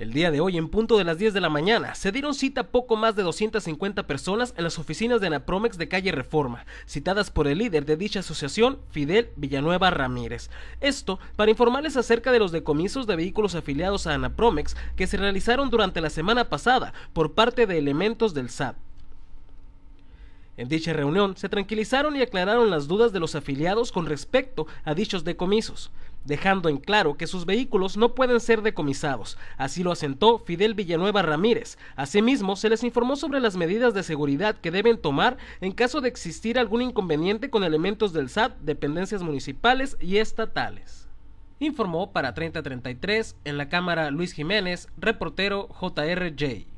El día de hoy, en punto de las 10 de la mañana, se dieron cita poco más de 250 personas en las oficinas de Anapromex de calle Reforma, citadas por el líder de dicha asociación, Fidel Villanueva Ramírez. Esto para informarles acerca de los decomisos de vehículos afiliados a Anapromex que se realizaron durante la semana pasada por parte de elementos del SAT. En dicha reunión se tranquilizaron y aclararon las dudas de los afiliados con respecto a dichos decomisos dejando en claro que sus vehículos no pueden ser decomisados. Así lo asentó Fidel Villanueva Ramírez. Asimismo, se les informó sobre las medidas de seguridad que deben tomar en caso de existir algún inconveniente con elementos del SAT, dependencias municipales y estatales. Informó para 3033 en la Cámara Luis Jiménez, reportero JRJ.